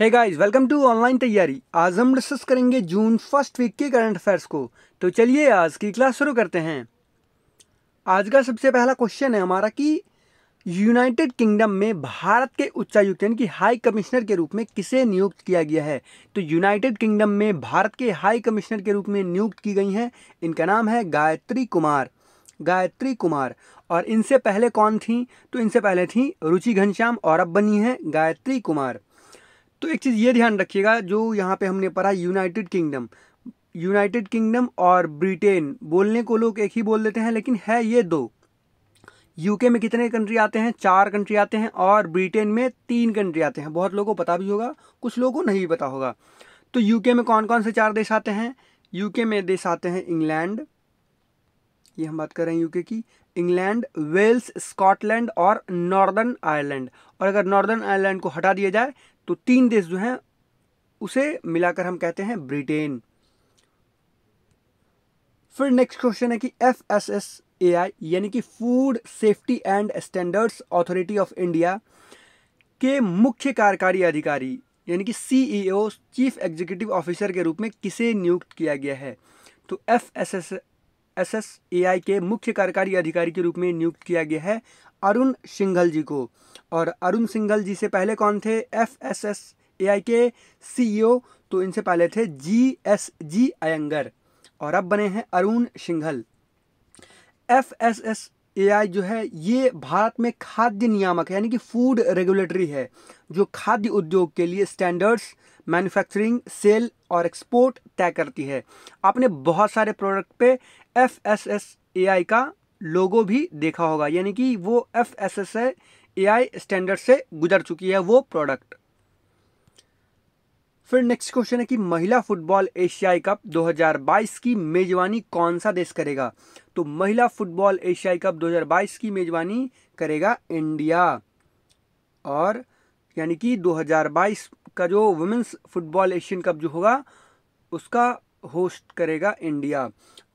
है guys welcome to online तैयारी आज हम डिस्कस करेंगे जून फर्स्ट वीक के करंट अफेयर्स को तो चलिए आज की क्लास शुरू करते हैं आज का सबसे पहला क्वेश्चन है हमारा कि यूनाइटेड किंगडम में भारत के उच्चायुक्त यानी कि हाई कमिश्नर के रूप में किसे नियुक्त किया गया है तो यूनाइटेड किंगडम में भारत के हाई कमिश्नर के रूप में नियुक्त की गई हैं इनका नाम है गायत्री कुमार गायत्री कुमार और इनसे पहले कौन थी तो इनसे पहले थी रुचि घनश्याम और अब बनी है गायत्री कुमार तो एक चीज़ ये ध्यान रखिएगा जो यहाँ पे हमने पढ़ा यूनाइटेड किंगडम यूनाइटेड किंगडम और ब्रिटेन बोलने को लोग एक ही बोल देते हैं लेकिन है ये दो यूके में कितने कंट्री आते हैं चार कंट्री आते हैं और ब्रिटेन में तीन कंट्री आते हैं बहुत लोगों को पता भी होगा कुछ लोगों को नहीं भी पता होगा तो यूके में कौन कौन से चार देश आते हैं यूके में देश आते हैं इंग्लैंड ये हम बात कर रहे हैं यूके की इंग्लैंड वेल्स स्कॉटलैंड और नॉर्दर्न आयरलैंड और अगर नॉर्दर्न आयरलैंड को हटा दिया जाए तो तीन देश जो हैं उसे मिलाकर हम कहते हैं ब्रिटेन फिर नेक्स्ट क्वेश्चन है कि F S S A I यानी कि Food Safety and Standards Authority of India के मुख्य कार्यकारी अधिकारी यानी कि सीईओ चीफ एग्जीक्यूटिव ऑफिसर के रूप में किसे नियुक्त किया गया है तो एफ एस एस एसएसएआई के मुख्य कार्यकारी अधिकारी के रूप में नियुक्त किया गया है अरुण सिंघल जी को और अरुण सिंघल जी से पहले कौन थे F S S A I के सीईओ तो इनसे पहले थे जी एस जी अयंगर और अब बने हैं Arun Singhal F S S A I जो है ये भारत में खाद्य नियामक यानी कि फूड रेगुलेटरी है जो खाद्य उद्योग के लिए स्टैंडर्ड्स मैन्युफैक्चरिंग सेल और एक्सपोर्ट तय करती है आपने बहुत सारे प्रोडक्ट पे F S S A I का लोगो भी देखा होगा यानी कि वो F S S A I standard से गुजर चुकी है वो प्रोडक्ट फिर नेक्स्ट क्वेश्चन है कि महिला फुटबॉल एशियाई कप 2022 की मेजबानी कौन सा देश करेगा तो महिला फुटबॉल एशियाई कप 2022 की मेजबानी करेगा इंडिया और यानी कि 2022 का जो वुमेंस फुटबॉल एशियन कप जो होगा उसका होस्ट करेगा इंडिया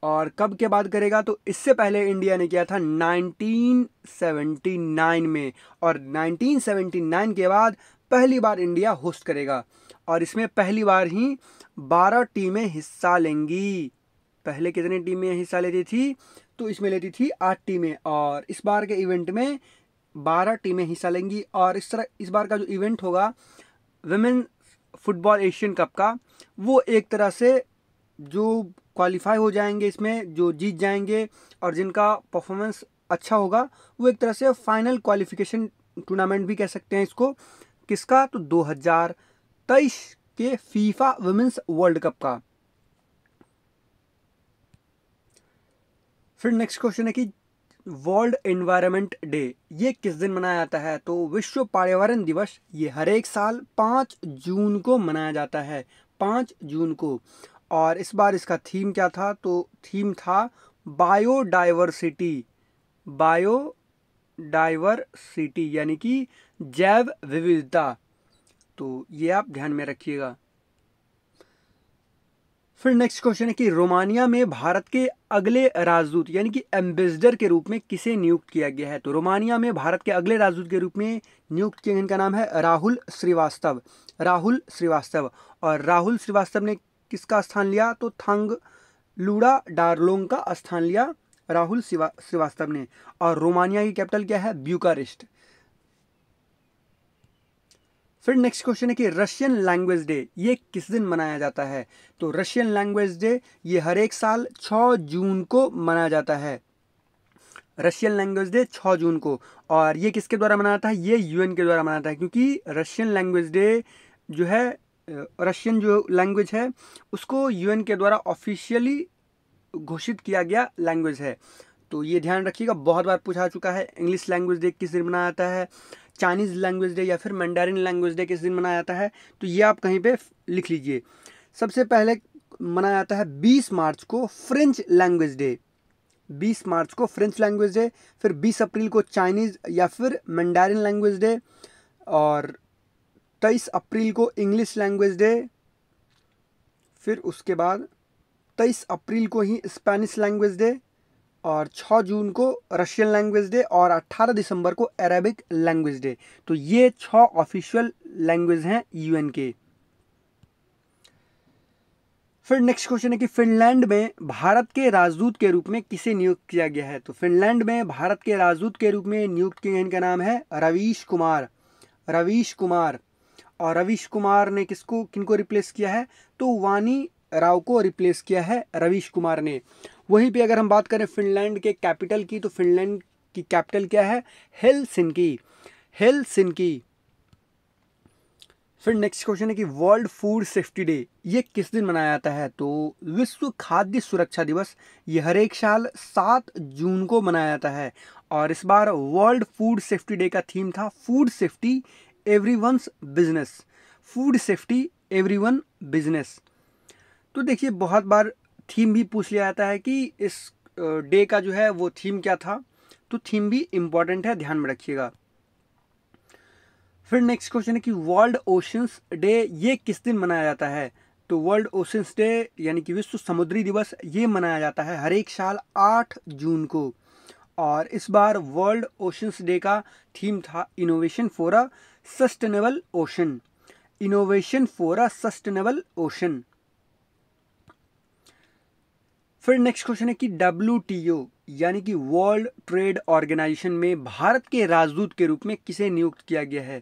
और कब के बाद करेगा तो इससे पहले इंडिया ने किया था 1979 में और 1979 के बाद पहली बार इंडिया होस्ट करेगा और इसमें पहली बार ही 12 टीमें हिस्सा लेंगी पहले कितनी टीमें हिस्सा लेती थी तो इसमें लेती थी आठ टीमें और इस बार के इवेंट में बारह टीमें हिस्सा लेंगी और इस तरह इस बार का जो इवेंट होगा वेमेन फुटबॉल एशियन कप का वो एक तरह से जो क्वालिफाई हो जाएंगे इसमें जो जीत जाएंगे और जिनका परफॉर्मेंस अच्छा होगा वो एक तरह से फाइनल क्वालिफिकेशन टूर्नामेंट भी कह सकते हैं इसको किसका तो 2023 के फीफा वुमेंस वर्ल्ड कप का फिर नेक्स्ट क्वेश्चन है कि वर्ल्ड एनवायरनमेंट डे ये किस दिन मनाया जाता है तो विश्व पर्यावरण दिवस ये हर एक साल पाँच जून को मनाया जाता है पाँच जून को और इस बार इसका थीम क्या था तो थीम था बायोडाइवर्सिटी बायो डाइवर्सिटी यानी कि जैव विविधता तो ये आप ध्यान में रखिएगा फिर नेक्स्ट क्वेश्चन है कि रोमानिया में भारत के अगले राजदूत यानी कि एम्बेसडर के रूप में किसे नियुक्त किया गया है तो रोमानिया में भारत के अगले राजदूत के रूप में नियुक्त किया इनका नाम है राहुल श्रीवास्तव राहुल श्रीवास्तव और राहुल श्रीवास्तव ने किसका स्थान लिया तो थांग लूड़ा डारलोंग का स्थान लिया राहुल श्रीवास्तव ने और रोमानिया की कैपिटल क्या है ब्यूकारिस्ट फिर नेक्स्ट क्वेश्चन है कि रशियन लैंग्वेज डे ये किस दिन मनाया जाता है तो रशियन लैंग्वेज डे ये हर एक साल 6 जून को मनाया जाता है रशियन लैंग्वेज डे 6 जून को और ये किसके द्वारा मनाया जाता है ये यूएन के द्वारा मनाया जाता है क्योंकि रशियन लैंग्वेज डे जो है रशियन जो लैंग्वेज है उसको यूएन के द्वारा ऑफिशियली घोषित किया गया लैंग्वेज है तो ये ध्यान रखिएगा बहुत बार पूछा चुका है इंग्लिश लैंग्वेज डे किस दिन मनाया जाता है चाइनीज़ लैंग्वेज डे या फिर मंडारिन लैंग्वेज डे किस दिन मनाया जाता है तो ये आप कहीं पे लिख लीजिए सबसे पहले मनाया जाता है 20 मार्च को फ्रेंच लैंग्वेज डे 20 मार्च को फ्रेंच लैंग्वेज डे फिर 20 अप्रैल को चाइनीज़ या फिर मंडारिन लैंग्वेज डे और तेईस अप्रैल को इंग्लिश लैंग्वेज डे फिर उसके बाद तेईस अप्रैल को ही स्पेनिश लैंग्वेज डे और 6 जून को रशियन लैंग्वेज डे और 18 दिसंबर को अरेबिक लैंग्वेज डे तो ये छः ऑफिशियल लैंग्वेज हैं यूएन के फिर नेक्स्ट क्वेश्चन है कि फिनलैंड में भारत के राजदूत के रूप में किसे नियुक्त किया गया है तो फिनलैंड में भारत के राजदूत के रूप में नियुक्त किए इनका नाम है रवीश कुमार रवीश कुमार और रविश कुमार ने किसको किनको रिप्लेस किया है तो वानी राव को रिप्लेस किया है रविश कुमार ने वहीं पे अगर हम बात करें फिनलैंड के कैपिटल की तो फिनलैंड की कैपिटल क्या है हेल हेलसिनकी फिर नेक्स्ट क्वेश्चन है कि वर्ल्ड फूड सेफ्टी डे ये किस दिन मनाया जाता है तो विश्व खाद्य सुरक्षा दिवस ये हर एक साल सात जून को मनाया जाता है और इस बार वर्ल्ड फूड सेफ्टी डे का थीम था food safety everyone's business food safety everyone business तो देखिए बहुत बार थीम भी पूछ लिया जाता है कि इस डे का जो है वो थीम क्या था तो थीम भी इम्पॉर्टेंट है ध्यान में रखिएगा फिर नेक्स्ट क्वेश्चन है कि वर्ल्ड ओशंस डे ये किस दिन मनाया जाता है तो वर्ल्ड ओशंस डे यानी कि विश्व समुद्री दिवस ये मनाया जाता है हर एक साल आठ जून को और इस बार वर्ल्ड ओशंस डे का थीम था innovation for a sustainable ocean innovation for a sustainable ocean फिर नेक्स्ट क्वेश्चन है कि डब्ल्यू यानी कि वर्ल्ड ट्रेड ऑर्गेनाइजेशन में भारत के राजदूत के रूप में किसे नियुक्त किया गया है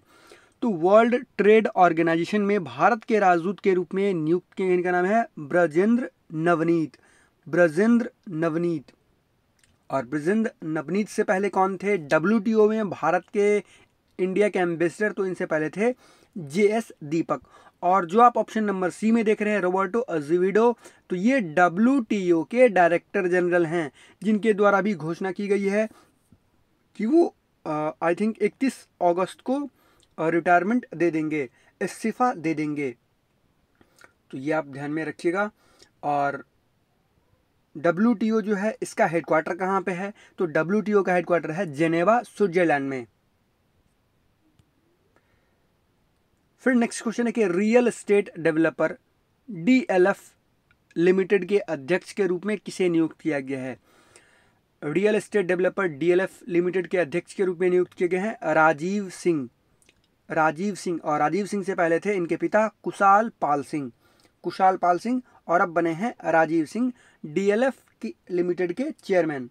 तो वर्ल्ड ट्रेड ऑर्गेनाइजेशन में भारत के राजदूत के रूप में नियुक्त किया इनका नाम है ब्रजेंद्र नवनीत ब्रजेंद्र नवनीत और ब्रजेंद्र नवनीत से पहले कौन थे डब्ल्यू में भारत के इंडिया के एम्बेसडर तो इनसे पहले थे जे एस दीपक और जो आप ऑप्शन नंबर सी में देख रहे हैं रोबर्टो अजीविडो तो ये डब्ल्यू के डायरेक्टर जनरल हैं जिनके द्वारा भी घोषणा की गई है कि वो आई थिंक 31 अगस्त को रिटायरमेंट दे देंगे इस्तीफ़ा दे देंगे तो ये आप ध्यान में रखिएगा और डब्ल्यू जो है इसका हेडक्वार्टर कहाँ पे है तो डब्ल्यू का हेडक्वार्टर है जेनेवा स्विट्जरलैंड में फिर नेक्स्ट क्वेश्चन है कि real estate developer F limited के अध्यक्ष के रूप में किसे नियुक्त किया गया है real estate developer DLF limited के अध्यक्ष के रूप में नियुक्त किए गए हैं राजीव सिंह राजीव सिंह और राजीव सिंह से पहले थे इनके पिता कुशाल पाल सिंह कुशाल पाल सिंह और अब बने हैं राजीव सिंह डीएलएफ की लिमिटेड के चेयरमैन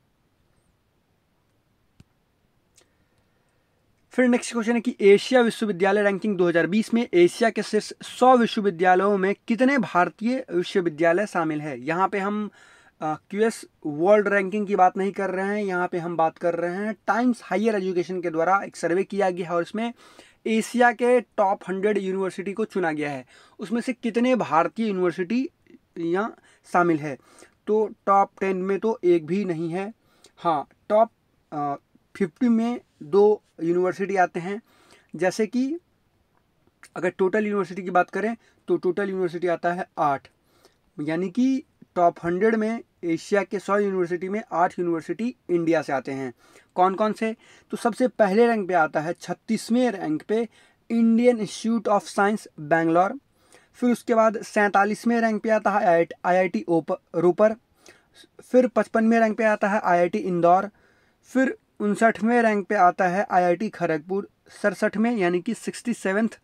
फिर नेक्स्ट क्वेश्चन है कि एशिया विश्वविद्यालय रैंकिंग 2020 में एशिया के शीर्ष 100 विश्वविद्यालयों में कितने भारतीय विश्वविद्यालय शामिल है यहाँ पे हम क्यू एस वर्ल्ड रैंकिंग की बात नहीं कर रहे हैं यहाँ पे हम बात कर रहे हैं टाइम्स हायर एजुकेशन के द्वारा एक सर्वे किया गया है और इसमें एशिया के टॉप हंड्रेड यूनिवर्सिटी को चुना गया है उसमें से कितने भारतीय यूनिवर्सिटी यहाँ शामिल है तो टॉप टेन में तो एक भी नहीं है हाँ टॉप फिफ्टी में दो यूनिवर्सिटी आते हैं जैसे कि अगर टोटल यूनिवर्सिटी की बात करें तो टोटल यूनिवर्सिटी आता है आठ यानी कि टॉप हंड्रेड में एशिया के सौ यूनिवर्सिटी में आठ यूनिवर्सिटी इंडिया से आते हैं कौन कौन से तो सबसे पहले रैंक पे आता है छत्तीसवें रैंक पे Indian Institute of Science Bangalore फिर उसके बाद सैंतालीसवें रैंक पे आता है आई आई टी फिर पचपनवें रैंक पे आता है आई इंदौर फिर उनसठवें रैंक पे आता है आईआईटी खड़गपुर सड़सठवें यानी कि सिक्सटी सेवन्थ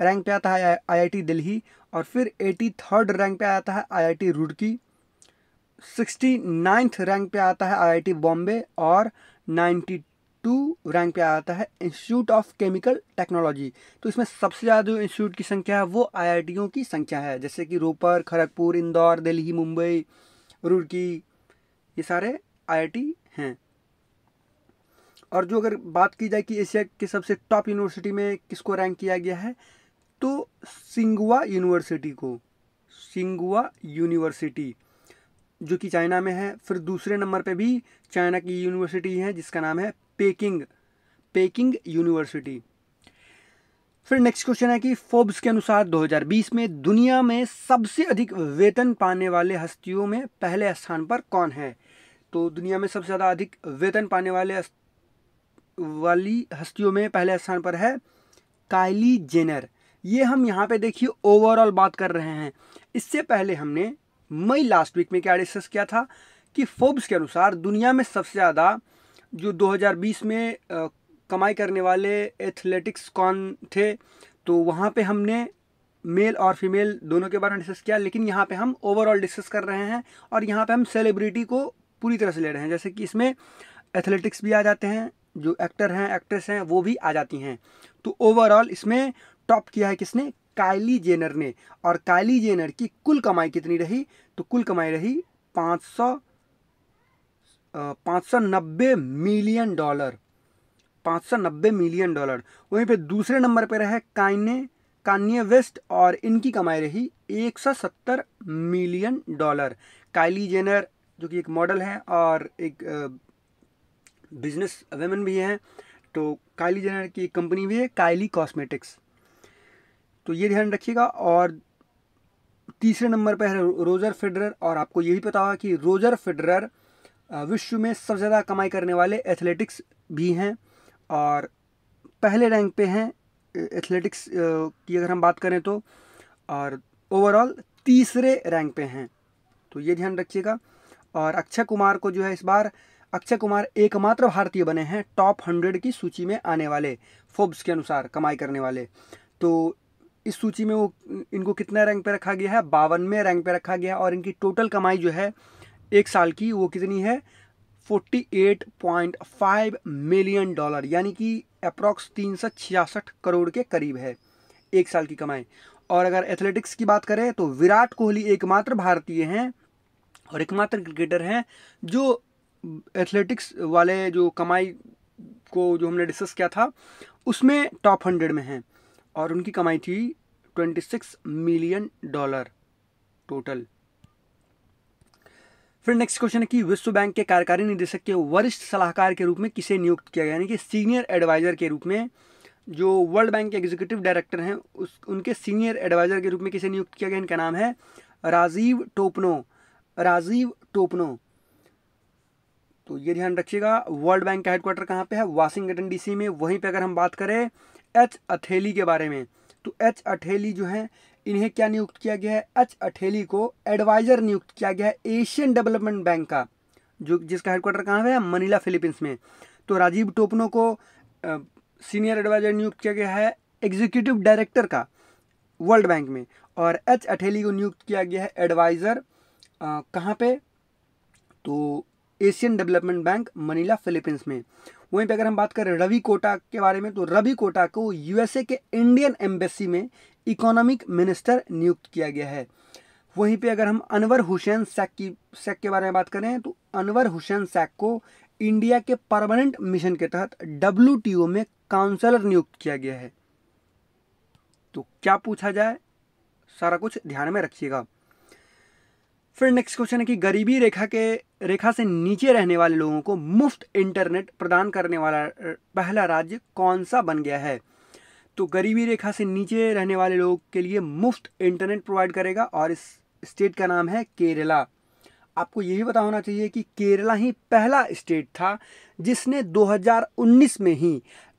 रैंक पे आता है आईआईटी दिल्ली और फिर एटी थर्ड रैंक पे आता है IIT Roorkee sixty ninth rank पे आता है आईआईटी बॉम्बे और नाइन्टी टू रैंक पे आता है इंस्टीट्यूट ऑफ केमिकल टेक्नोलॉजी तो इसमें सबसे ज़्यादा जो इंस्टीट्यूट की संख्या है वो आई की संख्या है जैसे कि रोपर खड़गपुर इंदौर दिल्ली मुंबई रुड़की ये सारे आई हैं और जो अगर बात की जाए कि एशिया के सबसे टॉप यूनिवर्सिटी में किसको रैंक किया गया है तो सिंगुआ यूनिवर्सिटी को सिंगुआ यूनिवर्सिटी जो कि चाइना में है फिर दूसरे नंबर पे भी चाइना की यूनिवर्सिटी है जिसका नाम है पेकिंग पेकिंग यूनिवर्सिटी फिर नेक्स्ट क्वेश्चन है कि फोर्ब्स के अनुसार 2020 में दुनिया में सबसे अधिक वेतन पाने वाले हस्तियों में पहले स्थान पर कौन है तो दुनिया में सबसे ज़्यादा अधिक वेतन पाने वाले वाली हस्तियों में पहले स्थान पर है काइली जेनर ये हम यहाँ पे देखिए ओवरऑल बात कर रहे हैं इससे पहले हमने मई लास्ट वीक में क्या डिस्कस किया था कि फोर्ब्स के अनुसार दुनिया में सबसे ज़्यादा जो 2020 में कमाई करने वाले एथलेटिक्स कौन थे तो वहाँ पे हमने मेल और फीमेल दोनों के बारे में डिस्कस किया लेकिन यहाँ पे हम ओवरऑल डिस्कस कर रहे हैं और यहाँ पे हम सेलिब्रिटी को पूरी तरह से ले रहे हैं जैसे कि इसमें एथलेटिक्स भी आ जाते हैं जो एक्टर हैं एक्ट्रेस हैं वो भी आ जाती हैं तो ओवरऑल इसमें टॉप किया है किसने कायली जेनर ने और कायली जेनर की कुल कमाई कितनी रही तो कुल कमाई रही पाँच सौ पाँच सौ नब्बे मिलियन डॉलर पाँच सौ नब्बे मिलियन डॉलर वहीं पे दूसरे नंबर पे रहे काइने कान्य वेस्ट और इनकी कमाई रही एक सौ सत्तर मिलियन डॉलर कायली जेनर जो कि एक मॉडल है और एक बिजनेस वेमेन भी हैं तो कायली जेनर की एक कंपनी भी है कायली कॉस्मेटिक्स तो ये ध्यान रखिएगा और तीसरे नंबर पर है रोजर फेडरर और आपको ये भी पता होगा कि रोजर फेडरर विश्व में सबसे ज़्यादा कमाई करने वाले एथलेटिक्स भी हैं और पहले रैंक पे हैं एथलेटिक्स की अगर हम बात करें तो और ओवरऑल तीसरे रैंक पे हैं तो ये ध्यान रखिएगा और अक्षय कुमार को जो है इस बार अक्षय कुमार एकमात्र भारतीय बने हैं टॉप हंड्रेड की सूची में आने वाले फोब्स के अनुसार कमाई करने वाले तो इस सूची में वो इनको कितने रैंक पे रखा गया है बावनवें रैंक पे रखा गया है और इनकी टोटल कमाई जो है एक साल की वो कितनी है 48.5 मिलियन डॉलर यानी कि अप्रॉक्स तीन सौ छियासठ करोड़ के करीब है एक साल की कमाई और अगर एथलेटिक्स की बात करें तो विराट कोहली एकमात्र भारतीय हैं और एकमात्र क्रिकेटर हैं जो एथलेटिक्स वाले जो कमाई को जो हमने डिस्कस किया था उसमें टॉप हंड्रेड में हैं और उनकी कमाई थी twenty six million dollar total फिर नेक्स्ट क्वेश्चन है कि विश्व बैंक के कार्यकारी निदेशक के वरिष्ठ सलाहकार के रूप में किसे नियुक्त किया गया यानी कि सीनियर एडवाइजर के रूप में जो वर्ल्ड बैंक के एग्जीक्यूटिव डायरेक्टर हैं उस उनके सीनियर एडवाइजर के रूप में किसे नियुक्त किया गया इनका नाम है राजीव टोपनो राजीव टोपनो तो ये ध्यान रखिएगा वर्ल्ड बैंक का हेडक्वार्टर कहाँ पे है वाशिंगटन डीसी में वहीं पे अगर हम बात करें एच अथेली के बारे में तो एच अठेली जो है इन्हें क्या नियुक्त किया गया है एच अठेली को एडवाइज़र नियुक्त किया गया है एशियन डेवलपमेंट बैंक का जो जिसका हेडक्वार्टर कहाँ है मनीला फिलीपींस में तो राजीव टोपनो को सीनियर एडवाइज़र नियुक्त किया गया है एग्जीक्यूटिव डायरेक्टर का वर्ल्ड बैंक में और एच अठेली को नियुक्त किया गया है एडवाइज़र कहाँ पे तो Asian Development Bank Manila Philippines में वहीं पे अगर हम बात करें रवि कोटा के बारे में तो रवि कोटा को यूएसए के इंडियन एम्बेसी में इकोनॉमिक मिनिस्टर नियुक्त किया गया है वहीं पे अगर हम अनवर हुसैन सैक की सैक के बारे में बात करें तो अनवर हुसैन सैक को इंडिया के परमानेंट मिशन के तहत डब्ल्यू में काउंसलर नियुक्त किया गया है तो क्या पूछा जाए सारा कुछ ध्यान में रखिएगा फिर नेक्स्ट क्वेश्चन है कि गरीबी रेखा के रेखा से नीचे रहने वाले लोगों को मुफ्त इंटरनेट प्रदान करने वाला पहला राज्य कौन सा बन गया है तो गरीबी रेखा से नीचे रहने वाले लोगों के लिए मुफ्त इंटरनेट प्रोवाइड करेगा और इस स्टेट का नाम है केरला आपको यही पता होना चाहिए कि केरला ही पहला स्टेट था जिसने 2019 में ही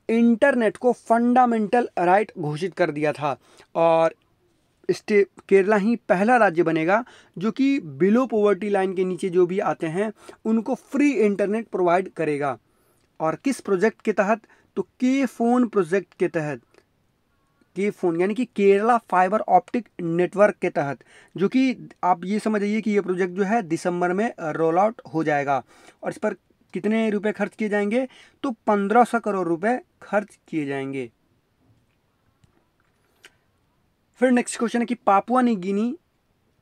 इंटरनेट को फंडामेंटल राइट घोषित कर दिया था और स्टे केरला ही पहला राज्य बनेगा जो कि बिलो पॉवर्टी लाइन के नीचे जो भी आते हैं उनको फ्री इंटरनेट प्रोवाइड करेगा और किस प्रोजेक्ट के तहत तो के फ़ोन प्रोजेक्ट के तहत के फ़ोन यानी कि केरला फाइबर ऑप्टिक नेटवर्क के तहत जो कि आप ये समझ आइए कि ये प्रोजेक्ट जो है दिसंबर में रोल आउट हो जाएगा और इस पर कितने रुपए खर्च किए जाएंगे तो पंद्रह सौ करोड़ रुपए खर्च किए जाएंगे फिर नेक्स्ट क्वेश्चन है कि पापुआ निगिनी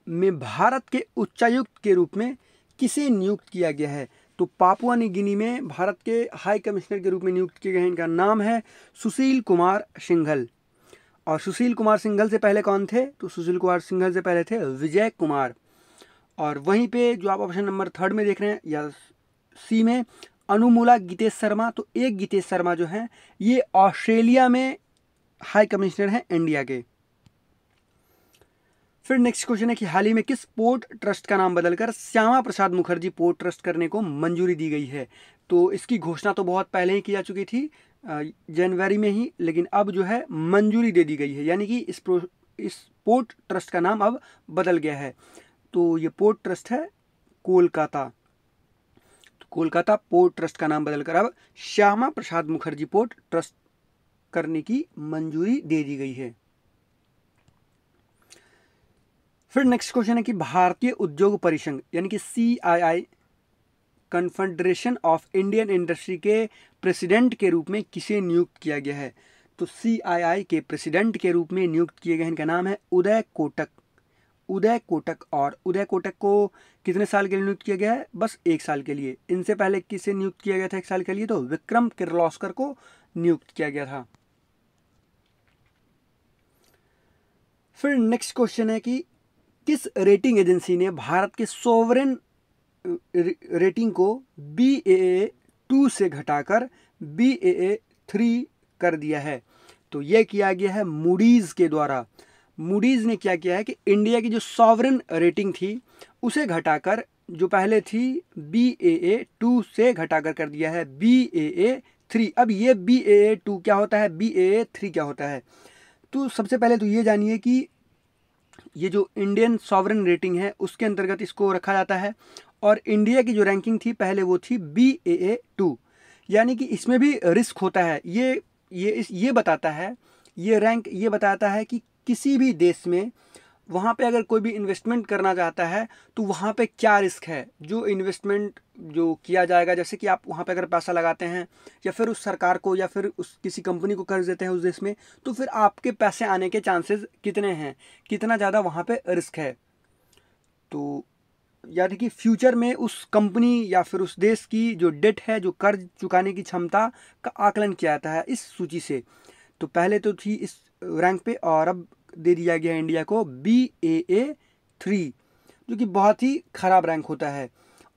गिनी में भारत के उच्चायुक्त के रूप में किसे नियुक्त किया गया है तो पापुआ निगिनी गिनी में भारत के हाई कमिश्नर के रूप में नियुक्त किए गए हैं इनका नाम है सुशील कुमार सिंघल और सुशील कुमार सिंघल से पहले कौन थे तो सुशील कुमार सिंघल से पहले थे विजय कुमार और वहीं पे जो आप ऑप्शन नंबर थर्ड में देख रहे हैं या सी में अनुमूला गीतेश शर्मा तो एक गीतेश शर्मा जो हैं ये ऑस्ट्रेलिया में हाई कमिश्नर हैं इंडिया के फिर नेक्स्ट क्वेश्चन है कि हाल ही में किस पोर्ट ट्रस्ट का नाम बदलकर श्यामा प्रसाद मुखर्जी पोर्ट ट्रस्ट करने को मंजूरी दी गई है तो इसकी घोषणा तो बहुत पहले ही की जा चुकी थी जनवरी में ही लेकिन अब जो है मंजूरी दे दी गई है यानी कि इस प्रो इस पोर्ट ट्रस्ट का नाम अब बदल गया है तो ये पोर्ट ट्रस्ट है कोलकाता तो कोलकाता पोर्ट ट्रस्ट का नाम बदलकर अब श्यामा प्रसाद मुखर्जी पोर्ट ट्रस्ट करने की मंजूरी दे दी गई है फिर नेक्स्ट क्वेश्चन है कि भारतीय उद्योग परिसंघ यानी कि C I I Confederation of Indian Industry के प्रेसिडेंट के रूप में किसे नियुक्त किया गया है तो सी आई आई के प्रेसिडेंट के रूप में नियुक्त किए गए इनका नाम है उदय कोटक उदय कोटक और उदय कोटक को कितने साल के लिए नियुक्त किया गया है बस एक साल के लिए इनसे पहले किसे नियुक्त किया गया था एक साल के लिए तो विक्रम किर्लॉस्कर को नियुक्त किया गया था फिर नेक्स्ट क्वेश्चन है कि किस रेटिंग एजेंसी ने भारत के सोवरेन रेटिंग को बी ए टू से घटाकर बी ए थ्री कर दिया है तो यह किया गया है मूडीज़ के द्वारा मूडीज़ ने क्या किया है कि इंडिया की जो सॉवरन रेटिंग थी उसे घटाकर जो पहले थी बी ए ए टू से घटाकर कर दिया है बी ए ए थ्री अब ये बी ए ए टू क्या होता है बी ए ए थ्री क्या होता है तो सबसे पहले तो ये जानिए कि ये जो इंडियन सॉवरन रेटिंग है उसके अंतर्गत इसको रखा जाता है और इंडिया की जो रैंकिंग थी पहले वो थी बी ए ए टू यानी कि इसमें भी रिस्क होता है ये ये इस ये बताता है ये रैंक ये बताता है कि किसी भी देश में वहाँ पे अगर कोई भी इन्वेस्टमेंट करना चाहता है तो वहाँ पे क्या रिस्क है जो इन्वेस्टमेंट जो किया जाएगा जैसे कि आप वहाँ पे अगर पैसा लगाते हैं या फिर उस सरकार को या फिर उस किसी कंपनी को कर्ज देते हैं उस देश में तो फिर आपके पैसे आने के चांसेस कितने हैं कितना ज़्यादा वहाँ पर रिस्क है तो यानी कि फ्यूचर में उस कंपनी या फिर उस देश की जो डेट है जो कर्ज चुकाने की क्षमता का आकलन किया जाता है इस सूची से तो पहले तो थी इस रैंक पे और अब दे दिया गया इंडिया को बी ए ए थ्री जो कि बहुत ही ख़राब रैंक होता है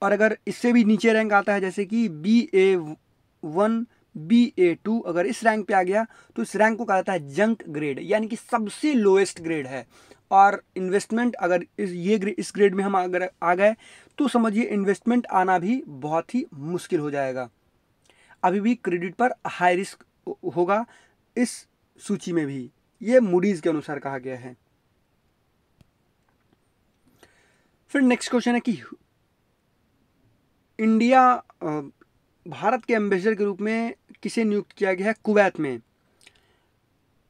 और अगर इससे भी नीचे रैंक आता है जैसे कि B A one B A two अगर इस रैंक पे आ गया तो इस रैंक को कहा जाता है जंक ग्रेड यानी कि सबसे लोएस्ट ग्रेड है और इन्वेस्टमेंट अगर इस ये इस ग्रेड में हम अगर आ गए तो समझिए इन्वेस्टमेंट आना भी बहुत ही मुश्किल हो जाएगा अभी भी क्रेडिट पर हाई रिस्क होगा इस सूची में भी ये मूडीज के अनुसार कहा गया है फिर नेक्स्ट क्वेश्चन है कि इंडिया भारत के एम्बेसडर के रूप में किसे नियुक्त किया गया है कुवैत में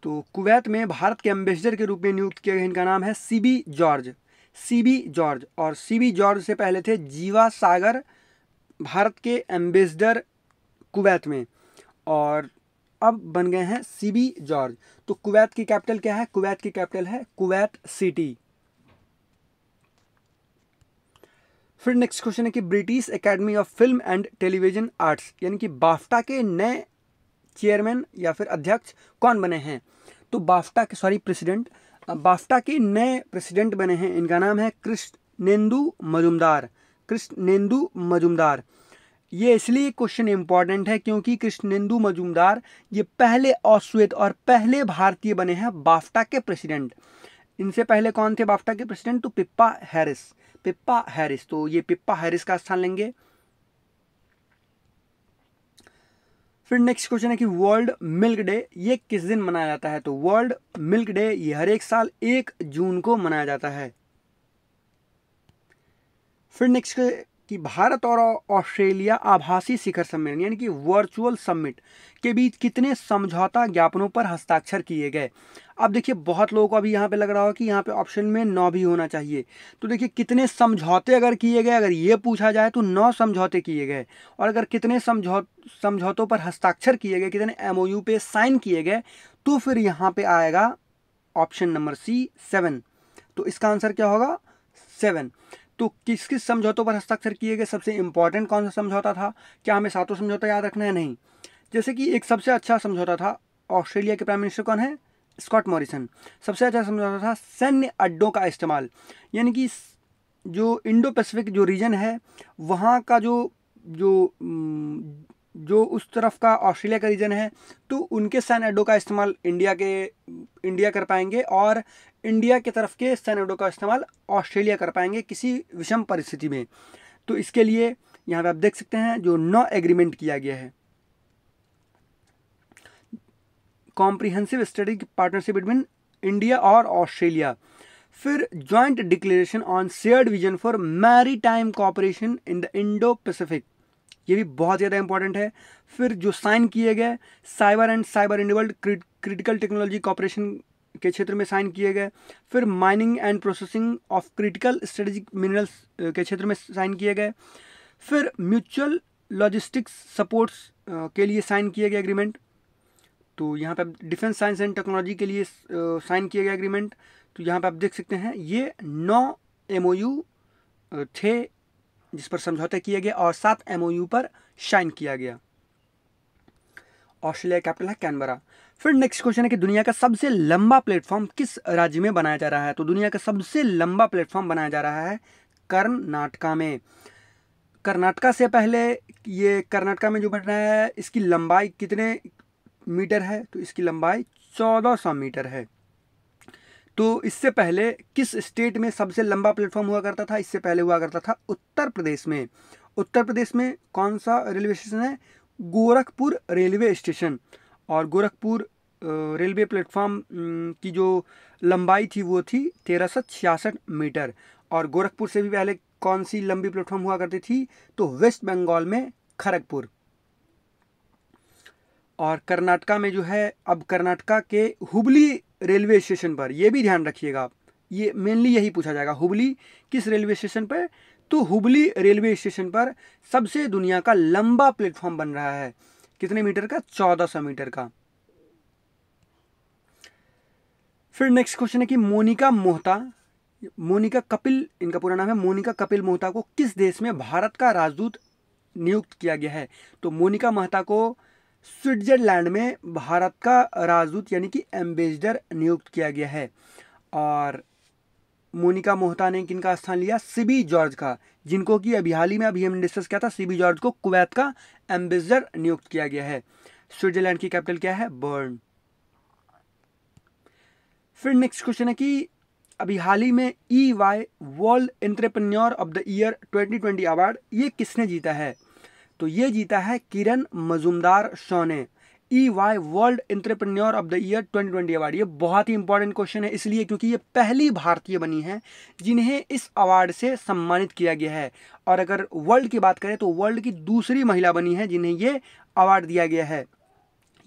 तो कुवैत में भारत के एम्बेसडर के रूप में नियुक्त किया गया इनका नाम है सीबी जॉर्ज सीबी जॉर्ज और सीबी जॉर्ज से पहले थे जीवा सागर भारत के एम्बेसडर कुवैत में और अब बन गए हैं सीबी जॉर्ज तो कुवैत की कैपिटल क्या है कुवैत की कैपिटल है कुवैत सिटी फिर नेक्स्ट क्वेश्चन है कि British Academy of Film and Television Arts यानी कि बाफ्टा के नए चेयरमैन या फिर अध्यक्ष कौन बने हैं तो बाफ्टा के सॉरी प्रेसिडेंट बाफ्टा के नए प्रेसिडेंट बने हैं इनका नाम है कृष्णेंदु मजुमदार कृष्णेंदु मजुमदार ये इसलिए क्वेश्चन इंपॉर्टेंट है क्योंकि कृष्णेंदु मजूमदार ये पहले अश्वेत और पहले भारतीय बने हैं बाफ्टा के प्रेसिडेंट इनसे पहले कौन थे बाफ्टा के प्रेसिडेंट तो पिप्पा हैरिस पिप्पा हैरिस तो ये पिप्पा हैरिस का स्थान लेंगे फिर नेक्स्ट क्वेश्चन है कि वर्ल्ड मिल्क डे ये किस दिन मनाया जाता है तो वर्ल्ड मिल्क डे ये हर एक साल एक जून को मनाया जाता है फिर नेक्स्ट कि भारत और ऑस्ट्रेलिया आभासी शिखर सम्मेलन यानी कि वर्चुअल समिट के बीच कितने समझौता ज्ञापनों पर हस्ताक्षर किए गए अब देखिए बहुत लोगों को अभी यहाँ पे लग रहा होगा कि यहाँ पे ऑप्शन में नौ भी होना चाहिए तो देखिए कितने समझौते अगर किए गए अगर ये पूछा जाए तो नौ समझौते किए गए और अगर कितने समझौ समझौतों पर हस्ताक्षर किए गए कितने एम पे साइन किए गए तो फिर यहाँ पर आएगा ऑप्शन नंबर सी सेवन तो इसका आंसर क्या होगा सेवन तो किस किस समझौतों पर हस्ताक्षर किए गए सबसे इम्पॉर्टेंट कौन सा समझौता था क्या हमें सातों समझौता याद रखना है नहीं जैसे कि एक सबसे अच्छा समझौता था ऑस्ट्रेलिया के प्राइम मिनिस्टर कौन है स्कॉट मॉरिसन सबसे अच्छा समझौता था सैन्य अड्डों का इस्तेमाल यानी कि जो इंडो पैसिफिक जो रीजन है वहाँ का जो जो जो उस तरफ का ऑस्ट्रेलिया का रीजन है तो उनके सैन्य अड्डों का इस्तेमाल इंडिया के इंडिया कर पाएंगे और इंडिया की तरफ के सैनडो का इस्तेमाल ऑस्ट्रेलिया कर पाएंगे किसी विषम परिस्थिति में तो इसके लिए यहाँ पे आप देख सकते हैं जो नौ एग्रीमेंट किया गया है comprehensive study partnership between India और ऑस्ट्रेलिया फिर joint declaration on shared vision for maritime cooperation in the Indo Pacific ये भी बहुत ज़्यादा इंपॉर्टेंट है फिर जो साइन किए गए cyber and cyber enabled critical technology cooperation के क्षेत्र में साइन किए गए फिर mining and processing of critical strategic minerals के क्षेत्र में साइन किए गए फिर म्यूचुअल लॉजिस्टिक्स सपोर्ट्स के लिए साइन किए गए एग्रीमेंट तो यहाँ पे आप डिफेंस साइंस एंड टेक्नोलॉजी के लिए साइन किए गए एग्रीमेंट तो यहाँ पे आप देख सकते हैं ये नौ एम थे जिस पर समझौता किया गया और सात एम पर साइन किया गया ऑस्ट्रेलिया कैपिटल है कैनबरा फिर नेक्स्ट क्वेश्चन है कि दुनिया का सबसे लंबा प्लेटफॉर्म किस राज्य में बनाया जा रहा है तो दुनिया का सबसे लंबा प्लेटफॉर्म बनाया जा रहा है कर्नाटका में कर्नाटका से पहले ये कर्नाटका में जो बन रहा है इसकी लंबाई कितने मीटर है तो इसकी लंबाई 1400 मीटर है तो इससे पहले किस स्टेट में सबसे लंबा प्लेटफॉर्म हुआ करता था इससे पहले हुआ करता था उत्तर प्रदेश में उत्तर प्रदेश में कौन सा रेलवे स्टेशन है गोरखपुर रेलवे स्टेशन और गोरखपुर रेलवे प्लेटफॉर्म की जो लंबाई थी वो थी तेरह सौ छियासठ मीटर और गोरखपुर से भी पहले कौन सी लंबी प्लेटफॉर्म हुआ करती थी तो वेस्ट बंगाल में खड़गपुर और कर्नाटका में जो है अब कर्नाटका के हुबली रेलवे स्टेशन पर ये भी ध्यान रखिएगा आप ये मेनली यही पूछा जाएगा हुबली किस रेलवे स्टेशन पर तो हुबली रेलवे स्टेशन पर सबसे दुनिया का लंबा प्लेटफॉर्म बन रहा है कितने मीटर का चौदह सौ मीटर का फिर नेक्स्ट क्वेश्चन है कि मोनिका मोहता मोनिका कपिल इनका पूरा नाम है मोनिका कपिल मोहता को किस देश में भारत का राजदूत नियुक्त किया गया है तो मोनिका मोहता को स्विट्जरलैंड में भारत का राजदूत यानी कि एम्बेसडर नियुक्त किया गया है और मोनिका मोहता ने किनका स्थान लिया सीबी जॉर्ज का जिनको कि अभी हाल ही में अभी हमने डिस्कस किया था सीबी जॉर्ज को कुवैत का एम्बेसडर नियुक्त किया गया है स्विट्जरलैंड की कैपिटल क्या है बर्न फिर नेक्स्ट क्वेश्चन है कि अभी हाल ही में E Y World Entrepreneur of the Year 2020 award ये किसने जीता है तो ये जीता है किरण मजूमदार शॉ ने E Y World Entrepreneur of the Year 2020 award ये बहुत ही इंपॉर्टेंट क्वेश्चन है इसलिए क्योंकि ये पहली भारतीय बनी है जिन्हें इस अवार्ड से सम्मानित किया गया है और अगर वर्ल्ड की बात करें तो वर्ल्ड की दूसरी महिला बनी है जिन्हें ये अवार्ड दिया गया है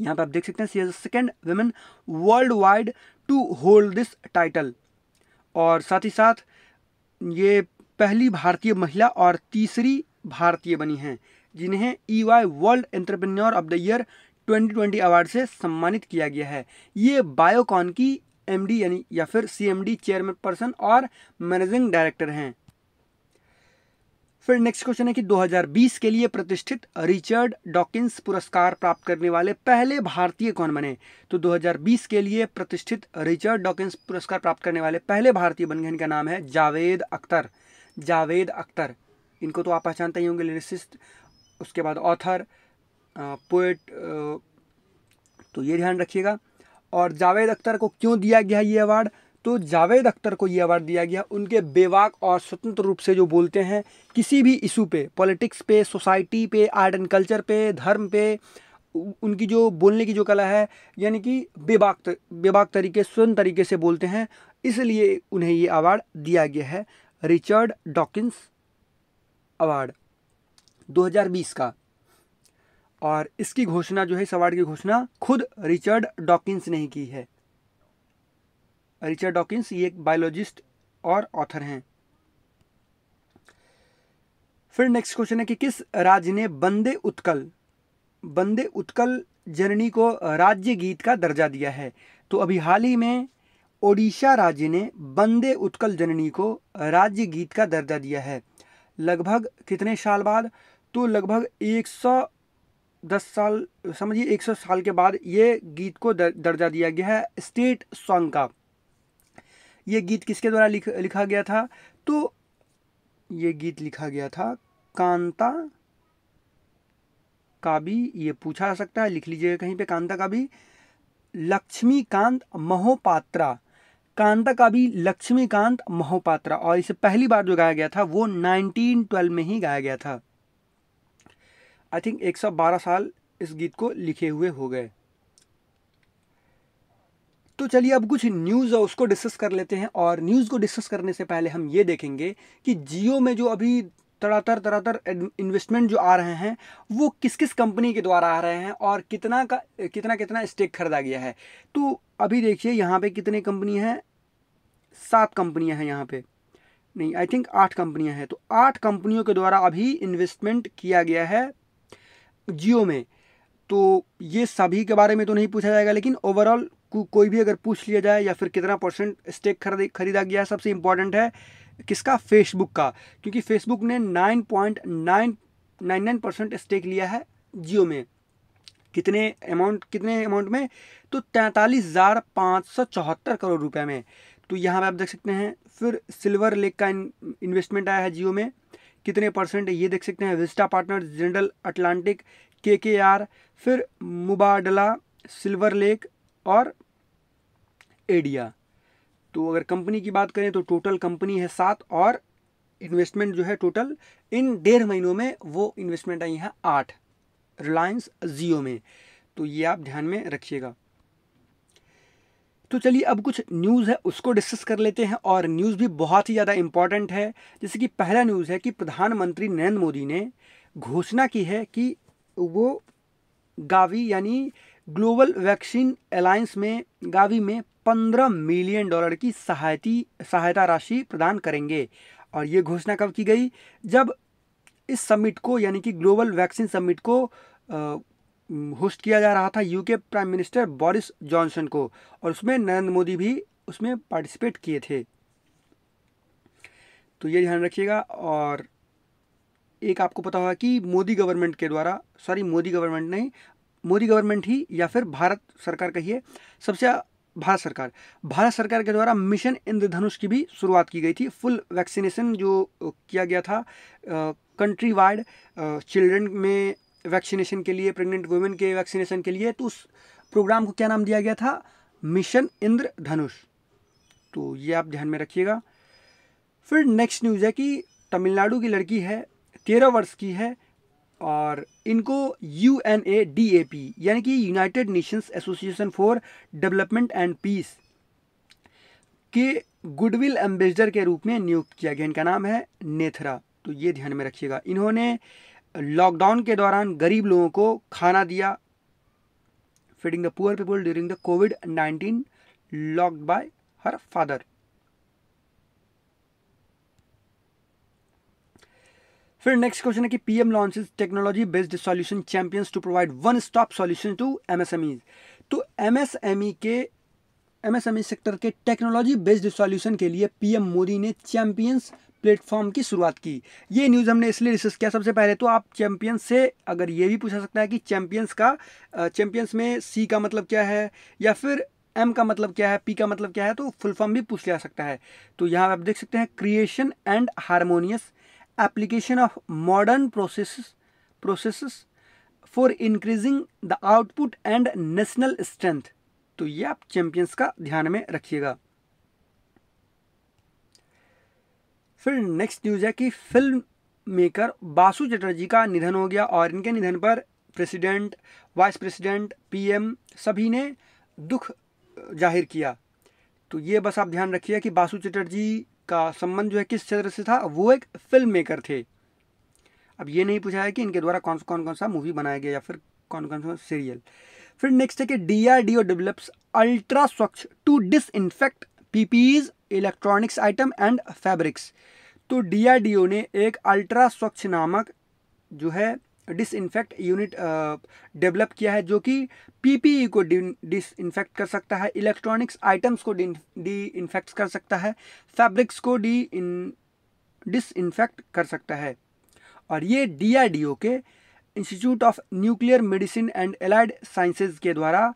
यहाँ पर आप देख सकते हैं she is second women worldwide to hold this title और साथ ही साथ ये पहली भारतीय महिला और तीसरी भारतीय बनी हैं जिन्हें E Y World Entrepreneur of the Year 2020 award से सम्मानित किया गया है ये बायोकॉन की एमडी यानी या फिर सीएमडी चेयरमैन पर्सन और मैनेजिंग डायरेक्टर हैं फिर नेक्स्ट क्वेश्चन है कि 2020 के लिए प्रतिष्ठित रिचर्ड डॉकिंस पुरस्कार प्राप्त करने वाले पहले भारतीय कौन बने तो 2020 के लिए प्रतिष्ठित रिचर्ड डॉकिंस पुरस्कार प्राप्त करने वाले पहले भारतीय बन गए इनका नाम है जावेद अख्तर जावेद अख्तर इनको तो आप पहचानते ही होंगे लिरिसिस्ट उसके बाद ऑथर पोएट तो ये ध्यान रखिएगा और जावेद अख्तर को क्यों दिया गया ये अवार्ड तो जावेद अख्तर को ये अवार्ड दिया गया उनके बेवाक और स्वतंत्र रूप से जो बोलते हैं किसी भी इशू पे पॉलिटिक्स पे सोसाइटी पे आर्ट एंड कल्चर पे धर्म पे उनकी जो बोलने की जो कला है यानी कि बेबाक बेबाक तरीके स्वतंत्र तरीके से बोलते हैं इसलिए उन्हें ये अवार्ड दिया गया है रिचर्ड डॉकिंस अवार्ड 2020 का और इसकी घोषणा जो है इस अवार्ड की घोषणा खुद रिचर्ड डॉकिंस ने ही की है रिचर्ड डॉकिंस ये एक बायोलॉजिस्ट और ऑथर हैं फिर नेक्स्ट क्वेश्चन है कि किस राज्य ने बंदे उत्कल बंदे उत्कल जननी को राज्य गीत का दर्जा दिया है तो अभी हाल ही में ओडिशा राज्य ने बंदे उत्कल जननी को राज्य गीत का दर्जा दिया है लगभग कितने साल बाद तो लगभग 110 साल समझिए 100 साल के बाद ये गीत को दर्जा दिया गया है स्टेट सॉन्ग का ये गीत किसके द्वारा लिख लिखा गया था तो ये गीत लिखा गया था कांता का भी ये पूछा जा सकता है लिख लीजिएगा कहीं पे कांता का भी लक्ष्मीकांत महोपात्रा कांता का भी लक्ष्मीकांत महोपात्रा और इसे पहली बार जो गाया गया था वो 1912 में ही गाया गया था आई थिंक 112 साल इस गीत को लिखे हुए हो गए तो चलिए अब कुछ न्यूज़ है उसको डिस्कस कर लेते हैं और न्यूज़ को डिस्कस करने से पहले हम ये देखेंगे कि जियो में जो अभी तरातर तरातर इन्वेस्टमेंट जो आ रहे हैं वो किस किस कंपनी के द्वारा आ रहे हैं और कितना का कितना कितना स्टेक खरीदा गया है तो अभी देखिए यहाँ पे कितने कंपनी हैं सात कंपनियां हैं यहाँ पे नहीं आई थिंक आठ कंपनियां हैं तो आठ कंपनियों के द्वारा अभी इन्वेस्टमेंट किया गया है जियो में तो ये सभी के बारे में तो नहीं पूछा जाएगा लेकिन ओवरऑल को, कोई भी अगर पूछ लिया जाए या फिर कितना परसेंट स्टेक खरीद खरीदा गया है सबसे इम्पॉर्टेंट है किसका फेसबुक का क्योंकि फेसबुक ने nine point nine nine nine percent stake लिया है जियो में कितने अमाउंट कितने अमाउंट में तो तैंतालीस हज़ार पाँच सौ चौहत्तर करोड़ रुपए में तो यहाँ पे आप देख सकते हैं फिर सिल्वर लेक का इन्वेस्टमेंट आया है जियो में कितने परसेंट ये देख सकते हैं विस्टा पार्टनर जनरल अटलांटिक के के आर फिर मुबाडला सिल्वर लेक और एडिया तो अगर कंपनी की बात करें तो टोटल कंपनी है सात और इन्वेस्टमेंट जो है टोटल इन डेढ़ महीनों में वो इन्वेस्टमेंट आई है आठ रिलायंस जियो में तो ये आप ध्यान में रखिएगा तो चलिए अब कुछ न्यूज़ है उसको डिस्कस कर लेते हैं और न्यूज़ भी बहुत ही ज़्यादा इम्पॉर्टेंट है जैसे कि पहला न्यूज़ है कि प्रधानमंत्री नरेंद्र मोदी ने घोषणा की है कि वो गावी यानी ग्लोबल वैक्सीन अलायंस में गावी में 15 मिलियन डॉलर की सहायती सहायता राशि प्रदान करेंगे और ये घोषणा कब की गई जब इस समिट को यानी कि ग्लोबल वैक्सीन समिट को होस्ट किया जा रहा था UK prime minister Boris Johnson को और उसमें नरेंद्र मोदी भी उसमें पार्टिसिपेट किए थे तो ये ध्यान रखिएगा और एक आपको पता होगा कि मोदी गवर्नमेंट के द्वारा सॉरी मोदी गवर्नमेंट नहीं मोदी गवर्नमेंट ही या फिर भारत सरकार कहिए सबसे भारत सरकार भारत सरकार के द्वारा मिशन इंद्रधनुष की भी शुरुआत की गई थी फुल वैक्सीनेशन जो किया गया था कंट्री वाइड चिल्ड्रन में वैक्सीनेशन के लिए प्रेग्नेंट वुमेन के वैक्सीनेशन के लिए तो उस प्रोग्राम को क्या नाम दिया गया था मिशन इंद्रधनुष तो ये आप ध्यान में रखिएगा फिर नेक्स्ट न्यूज़ है कि तमिलनाडु की लड़की है तेरह वर्ष की है और इनको U N A D A P यानी कि United Nations Association for Development and Peace के गुडविल एम्बेसडर के रूप में नियुक्त किया गया इनका नाम है नेथरा तो ये ध्यान में रखिएगा इन्होंने लॉकडाउन के दौरान गरीब लोगों को खाना दिया feeding the poor people during the COVID nineteen locked by her father फिर नेक्स्ट क्वेश्चन है कि PM launches technology based solution champions to provide one stop solution to MSME तो एमएसएमई e के एमएसएमई सेक्टर e के technology based solution के लिए PM Modi ने champions platform की शुरुआत की ये न्यूज़ हमने इसलिए डिस्कस किया सबसे पहले तो आप चैंपियंस से अगर ये भी पूछा सकता है कि चैंपियंस का चैंपियंस में सी का मतलब क्या है या फिर एम का मतलब क्या है पी का मतलब क्या है तो फुल फॉर्म भी पूछ लिया सकता है तो यहाँ आप देख सकते हैं creation and harmonious application of modern processes processes for increasing the output and national strength तो ये आप चैंपियंस का ध्यान में रखिएगा फिर नेक्स्ट न्यूज है कि फिल्म मेकर बासु चटर्जी का निधन हो गया और इनके निधन पर प्रेसिडेंट वाइस प्रेसिडेंट पीएम सभी ने दुख जाहिर किया तो ये बस आप ध्यान रखिए कि बासु चटर्जी का संबंध जो है किस क्षेत्र से था वो एक फिल्म मेकर थे अब ये नहीं पूछा है कि इनके द्वारा कौन कौन कौन सा मूवी बनाया गया या फिर कौन कौन सा सीरियल फिर नेक्स्ट है कि D R D O develops ultra Swachh to disinfect PPEs electronics item and fabrics तो डी आर डी ओ ने एक अल्ट्रा स्वच्छ नामक जो है डिसइनफेक्ट यूनिट डेवलप किया है जो कि पीपीई e को डिसइनफेक्ट कर सकता है इलेक्ट्रॉनिक्स आइटम्स को डी इन्फेक्ट कर सकता है फैब्रिक्स को डी इन डिसइनफेक्ट कर सकता है और ये डीआरडीओ के Institute of Nuclear Medicine and Allied Sciences के द्वारा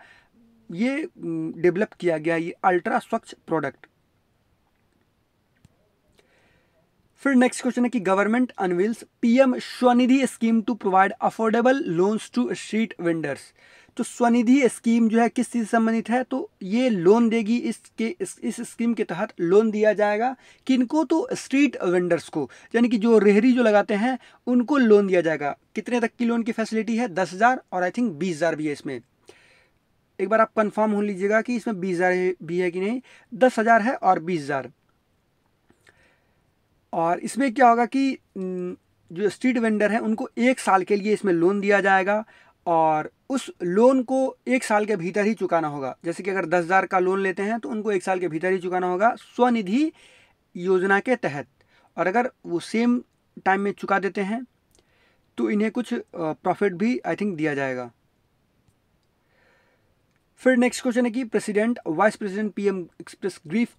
ये डेवलप mm, किया गया ये अल्ट्रा स्वच्छ प्रोडक्ट फिर नेक्स्ट क्वेश्चन है कि government unveils PM Svanidhi scheme to provide affordable loans to street vendors तो स्वनिधि स्कीम जो है किस चीज़ से संबंधित है तो ये लोन देगी इसके इस, इस स्कीम के तहत लोन दिया जाएगा किनको तो स्ट्रीट वेंडर्स को यानी कि जो रेहरी जो लगाते हैं उनको लोन दिया जाएगा कितने तक की लोन की फैसिलिटी है दस हज़ार और आई थिंक बीस हज़ार भी है इसमें एक बार आप कन्फर्म हो लीजिएगा कि इसमें बीस हज़ार भी है कि नहीं दस हज़ार है और बीस हज़ार और इसमें क्या होगा कि जो स्ट्रीट वेंडर हैं उनको एक साल के लिए इसमें लोन दिया जाएगा और उस लोन को एक साल के भीतर ही चुकाना होगा जैसे कि अगर दस हज़ार का लोन लेते हैं तो उनको एक साल के भीतर ही चुकाना होगा स्वनिधि योजना के तहत और अगर वो सेम टाइम में चुका देते हैं तो इन्हें कुछ प्रॉफिट भी आई थिंक दिया जाएगा फिर नेक्स्ट क्वेश्चन है कि president vice president PM expresses grief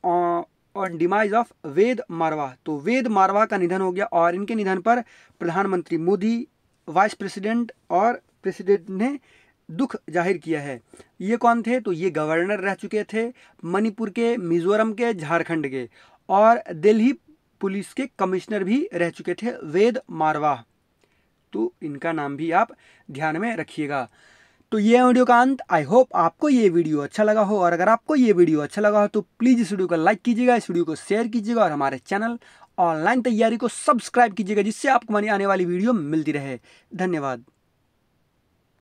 on demise of Ved Marwah तो वेद मारवा का निधन हो गया और इनके निधन पर प्रधानमंत्री मोदी वाइस प्रेसिडेंट और प्रेसिडेंट ने दुख जाहिर किया है ये कौन थे तो ये गवर्नर रह चुके थे मणिपुर के मिजोरम के झारखंड के और दिल्ली पुलिस के कमिश्नर भी रह चुके थे वेद मारवा तो इनका नाम भी आप ध्यान में रखिएगा तो ये वीडियो का अंत आई होप आपको ये वीडियो अच्छा लगा हो और अगर आपको ये वीडियो अच्छा लगा हो तो प्लीज़ इस वीडियो को लाइक कीजिएगा इस वीडियो को शेयर कीजिएगा और हमारे चैनल ऑनलाइन तैयारी को सब्सक्राइब कीजिएगा जिससे आपको हमारी आने वाली वीडियो मिलती रहे धन्यवाद